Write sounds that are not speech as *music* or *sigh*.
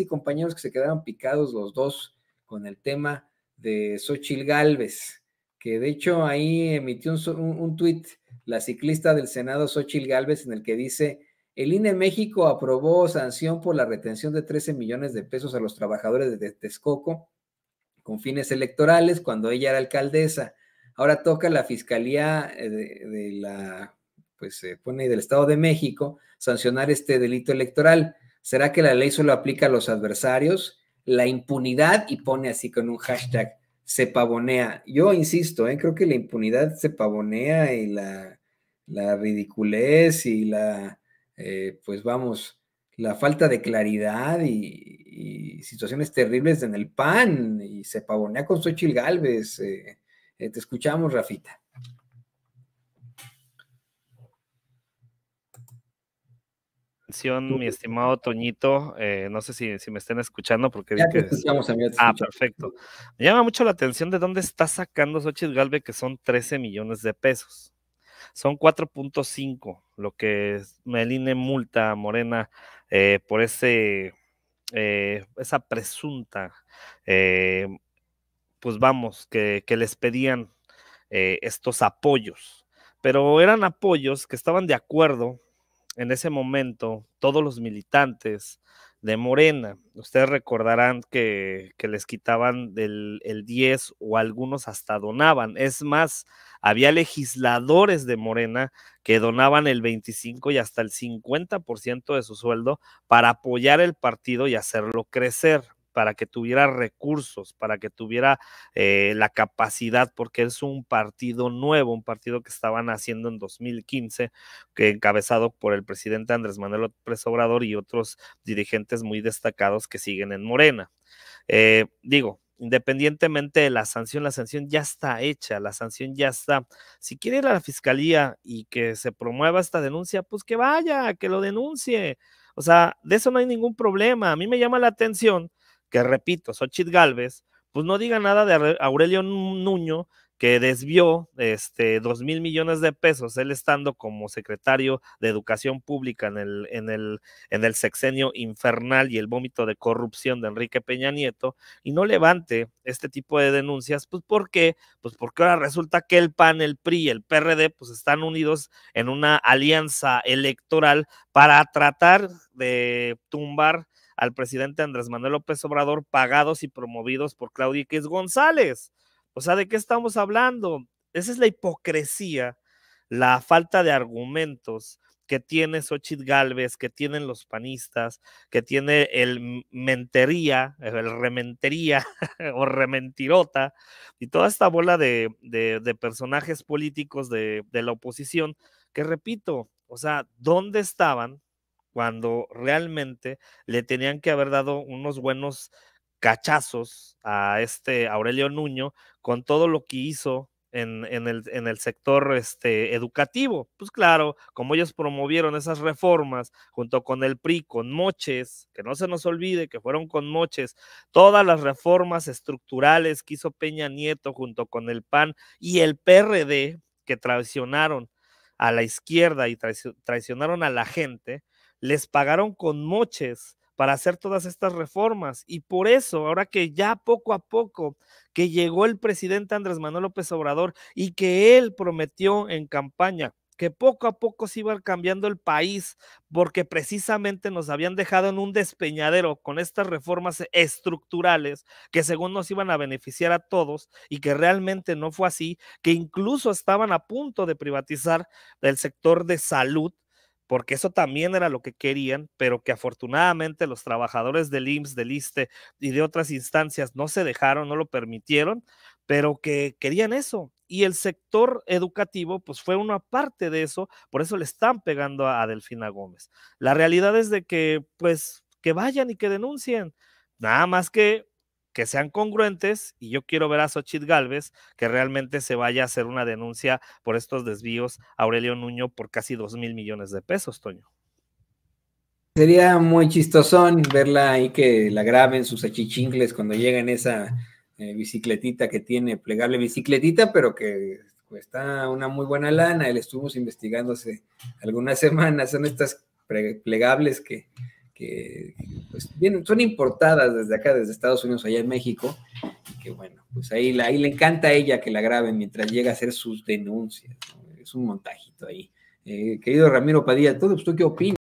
y compañeros que se quedaron picados los dos con el tema de Xochil Gálvez, que de hecho ahí emitió un, un, tuit la ciclista del Senado Xochil Gálvez en el que dice, el INE México aprobó sanción por la retención de 13 millones de pesos a los trabajadores de Texcoco con fines electorales cuando ella era alcaldesa. Ahora toca la Fiscalía eh, de, la, pues se pone del Estado de México sancionar este delito electoral. ¿Será que la ley solo aplica a los adversarios? La impunidad, y pone así con un hashtag, se pavonea. Yo insisto, ¿eh? creo que la impunidad se pavonea y la, ridiculez y la, eh, pues vamos, la falta de claridad y, situaciones terribles en el PAN y se pavonea con Xochitl Galvez. Eh, eh, te escuchamos, Rafita. mi estimado Toñito. Eh, no sé si, me estén escuchando porque... Ya que... ah, perfecto. Me llama mucho la atención de dónde está sacando Xochitl Galve, que son 13 millones de pesos. Son 4.5 lo que Meline multa Morena eh, por ese, eh, esa presunta, pues vamos, que les pedían estos apoyos. Pero eran apoyos que estaban de acuerdo en ese momento todos los militantes de Morena, ustedes recordarán que, les quitaban del, el 10 o algunos hasta donaban. Es más, había legisladores de Morena que donaban el 25 y hasta el 50% de su sueldo para apoyar el partido y hacerlo crecer para que tuviera recursos, para que tuviera eh, la capacidad, porque es un partido nuevo, un partido que estaban haciendo en 2015, que encabezado por el presidente Andrés Manuel Presobrador Obrador y otros dirigentes muy destacados que siguen en Morena. Eh, digo, independientemente de la sanción, la sanción ya está hecha, la sanción ya está. Si quiere ir a la fiscalía y que se promueva esta denuncia, pues que vaya, que lo denuncie. O sea, de eso no hay ningún problema. A mí me llama la atención que repito, Sochit Galvez, pues no diga nada de Aurelio Nuño, que desvió este, 2 mil millones de pesos, él estando como secretario de Educación Pública en el, en el, en el sexenio infernal y el vómito de corrupción de Enrique Peña Nieto, y no levante este tipo de denuncias, pues ¿por qué? Pues porque ahora resulta que el PAN, el PRI y el PRD, pues están unidos en una alianza electoral para tratar de tumbar al presidente Andrés Manuel López Obrador pagados y promovidos por Claudia X González. O sea, ¿de qué estamos hablando? Esa es la hipocresía, la falta de argumentos que tiene Xochitl Galvez, que tienen los panistas, que tiene el mentería, el rementería *laughs* o rementirota, y toda esta bola de, personajes políticos de, de la oposición, que repito, o sea, ¿dónde estaban cuando realmente le tenían que haber dado unos buenos cachazos a este Aurelio Nuño con todo lo que hizo en, el, en, el, sector este, educativo. Pues claro, como ellos promovieron esas reformas junto con el PRI, con Moches, que no se nos olvide que fueron con Moches, todas las reformas estructurales que hizo Peña Nieto junto con el PAN y el PRD que traicionaron a la izquierda y traicionaron a la gente, les pagaron con moches para hacer todas estas reformas. Y por eso, ahora que ya poco a poco que llegó el presidente Andrés Manuel López Obrador y que él prometió en campaña que poco a poco se iba cambiando el país, porque precisamente nos habían dejado en un despeñadero con estas reformas estructurales que según nos iban a beneficiar a todos y que realmente no fue así, que incluso estaban a punto de privatizar el sector de salud porque eso también era lo que querían, pero que afortunadamente los trabajadores del IMSS, del ISTE y de otras instancias no se dejaron, no lo permitieron, pero que querían eso. Y el sector educativo, pues fue una parte de eso, por eso le están pegando a, a Delfina Gómez. La realidad es de que, pues, que vayan y que denuncien. Nada más que que sean congruentes y yo quiero ver a Xochitl Galvez que realmente se vaya a hacer una denuncia por estos desvíos a Aurelio Nuño por casi dos mil millones de pesos, Toño. Sería muy chistosón verla ahí que la graben sus achichingles cuando llega en esa eh, bicicletita que tiene, plegable bicicletita, pero que cuesta una muy buena lana. Él estuvimos investigándose algunas *laughs* semanas, son estas plegables que que, pues, bien, son importadas desde acá, desde Estados Unidos, allá en México, que bueno, pues ahí, ahí le encanta a ella que la graben mientras llega a hacer sus denuncias. Es un montajito ahí. Eh, querido Ramiro Padilla, ¿todo usted qué opinas?